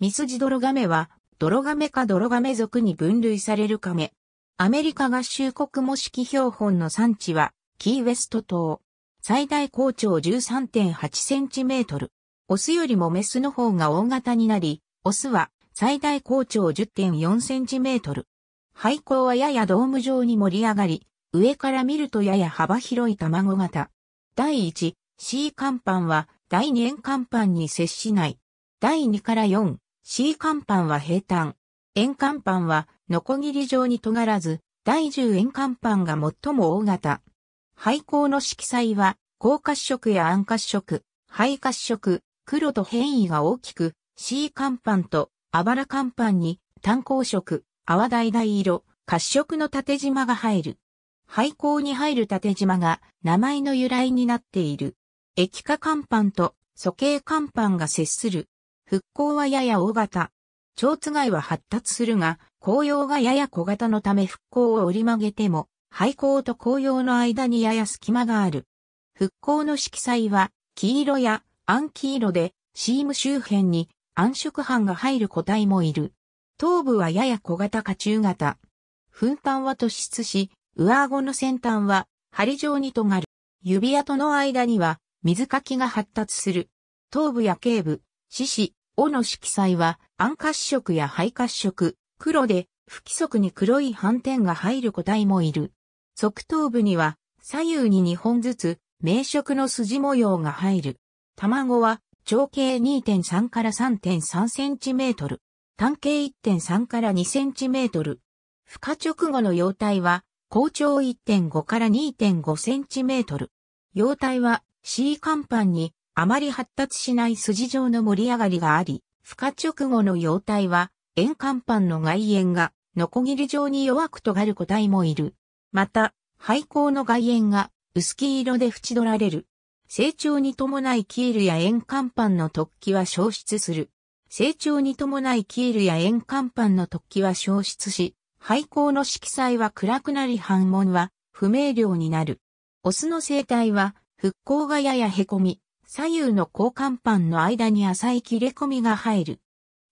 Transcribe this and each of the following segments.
ミスジドロガメは、ドロガメかドロガメ属に分類されるカメ。アメリカ合衆国模式標本の産地は、キーウェスト島。最大高長13.8センチメートル。オスよりもメスの方が大型になり、オスは最大高長10.4センチメートル。廃校はややドーム状に盛り上がり、上から見るとやや幅広い卵型。第1、C 甲板は第2円甲板に接しない。第2から4、C 甲板は平坦。円甲板は、ノコギリ状に尖らず、第10円甲板が最も大型。廃校の色彩は、高褐色や暗褐色、灰褐色、黒と変異が大きく、C 甲板とあばら甲板に単光色、泡橙色、褐色の縦縞が入る。廃校に入る縦縞が名前の由来になっている。液化甲板と素形甲板が接する復興はやや大型。蝶つがは発達するが、紅葉がやや小型のため復興を折り曲げても、廃校と紅葉の間にやや隙間がある。復興の色彩は、黄色や暗黄色で、シーム周辺に暗色斑が入る個体もいる。頭部はやや小型か中型。粉端は突出し、上顎の先端は針状に尖る。指跡の間には水かきが発達する。頭部や頸部、四肢、尾の色彩は暗褐色や灰褐色、黒で不規則に黒い斑点が入る個体もいる。側頭部には左右に2本ずつ明色の筋模様が入る。卵は長径2.3から3.3センチメートル。単径1.3から2センチメートル。孵化直後の幼体は高長1.5から2.5センチメートル。幼体は C 甲板にあまり発達しない筋状の盛り上がりがあり、孵化直後の幼体は、円管板の外縁が、ノコギリ状に弱く尖る個体もいる。また、廃校の外縁が、薄黄色で縁取られる。成長に伴いキールや円管板の突起は消失する。成長に伴いキールや円管板の突起は消失し、廃校の色彩は暗くなり反紋は不明瞭になる。オスの生態は、復興がやや凹み、左右の交換板の間に浅い切れ込みが入る。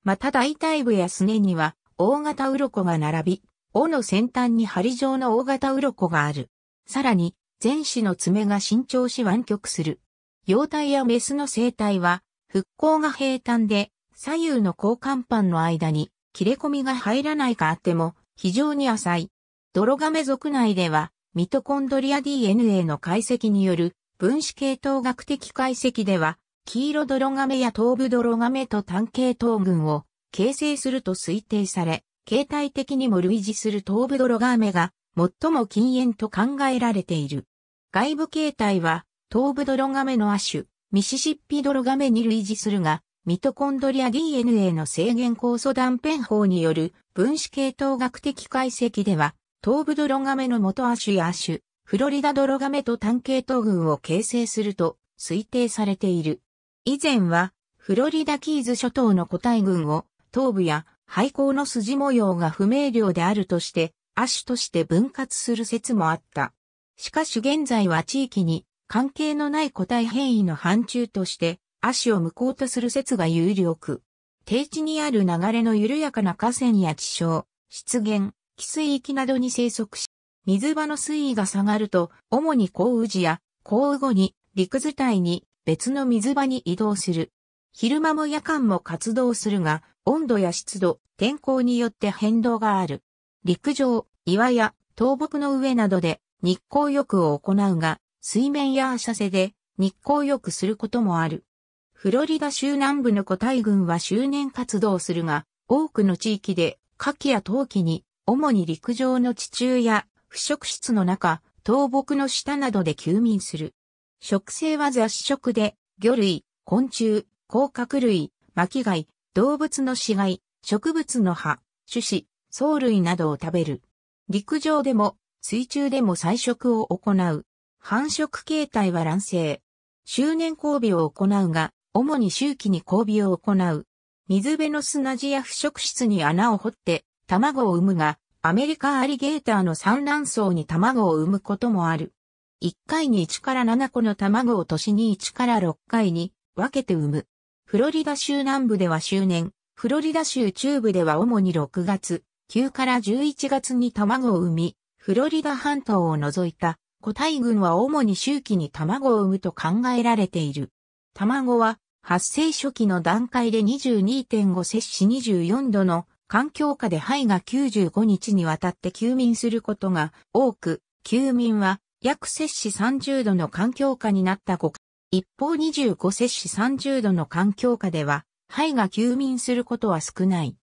また大体部やすねには大型鱗が並び、尾の先端に針状の大型鱗がある。さらに、前肢の爪が伸長し湾曲する。幼体やメスの生態は、復興が平坦で、左右の交換板の間に切れ込みが入らないかあっても、非常に浅い。泥亀属内では、ミトコンドリア DNA の解析による分子系統学的解析では、黄色泥亀や東部泥亀と単系統群を形成すると推定され、形態的にも類似する東部泥亀が最も禁煙と考えられている。外部形態は、東部泥亀の亜種、ミシシッピ泥亀に類似するが、ミトコンドリア DNA の制限酵素断片法による分子系統学的解析では、東部泥亀の元亜種や亜種、フロリダドロガメと単系統群を形成すると推定されている。以前は、フロリダキーズ諸島の個体群を、頭部や廃校の筋模様が不明瞭であるとして、亜種として分割する説もあった。しかし現在は地域に関係のない個体変異の範疇として、亜種を無効とする説が有力。低地にある流れの緩やかな河川や地層、湿原、汽水域などに生息し、水場の水位が下がると、主に降雨時や降雨後に陸自体に別の水場に移動する。昼間も夜間も活動するが、温度や湿度、天候によって変動がある。陸上、岩や倒木の上などで日光浴を行うが、水面や浅瀬で日光浴することもある。フロリダ州南部の古体群は周年活動するが、多くの地域で、夏季や冬季に、主に陸上の地中や腐食室の中、倒木の下などで休眠する。食性は雑食で、魚類、昆虫、甲殻類、巻貝、動物の死骸、植物の葉、種子、藻類などを食べる。陸上でも、水中でも採食を行う。繁殖形態は卵生。周年交尾を行うが、主に周期に交尾を行う。水辺の砂地や腐食室に穴を掘って、卵を産むが、アメリカアリゲーターの産卵層に卵を産むこともある。1回に1から7個の卵を年に1から6回に分けて産む。フロリダ州南部では周年、フロリダ州中部では主に6月、9から11月に卵を産み、フロリダ半島を除いた個体群は主に周期に卵を産むと考えられている。卵は発生初期の段階で22.5摂氏24度の環境下で肺が95日にわたって休眠することが多く、休眠は約摂氏30度の環境下になった5一方25摂氏30度の環境下では、肺が休眠することは少ない。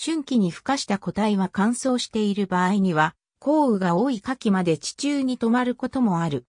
春季に孵化した個体は乾燥している場合には、降雨が多い夏季まで地中に止まることもある。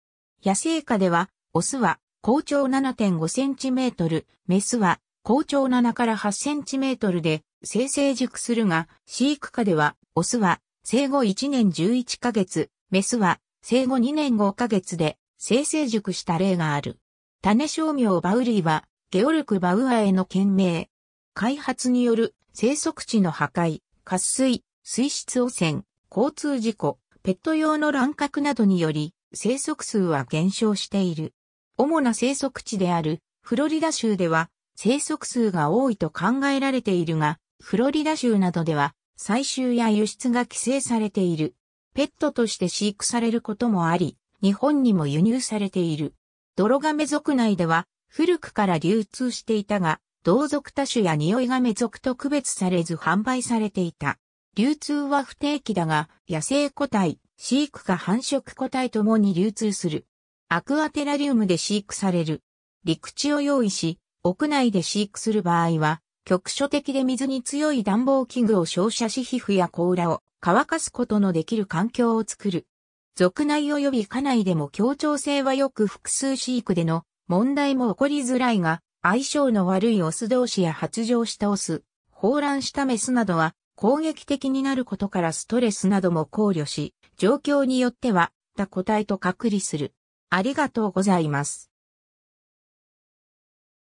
野生下では、オスは高長7.5センチメートル、メスは高長7から8センチメートルで、生成熟するが、飼育下では、オスは生後1年11ヶ月、メスは生後2年5ヶ月で生成熟した例がある。種商名バウリーは、ゲオルク・バウアへの懸命。開発による生息地の破壊、渇水、水質汚染、交通事故、ペット用の乱獲などにより、生息数は減少している。主な生息地であるフロリダ州では、生息数が多いと考えられているが、フロリダ州などでは、採集や輸出が規制されている。ペットとして飼育されることもあり、日本にも輸入されている。泥ロガメ族内では、古くから流通していたが、同族多種や匂いガメ族と区別されず販売されていた。流通は不定期だが、野生個体、飼育か繁殖個体ともに流通する。アクアテラリウムで飼育される。陸地を用意し、屋内で飼育する場合は、局所的で水に強い暖房器具を照射し皮膚や甲羅を乾かすことのできる環境を作る。族内及び家内でも協調性はよく複数飼育での問題も起こりづらいが、相性の悪いオス同士や発情したオス、放卵したメスなどは攻撃的になることからストレスなども考慮し、状況によっては、他個体と隔離する。ありがとうございます。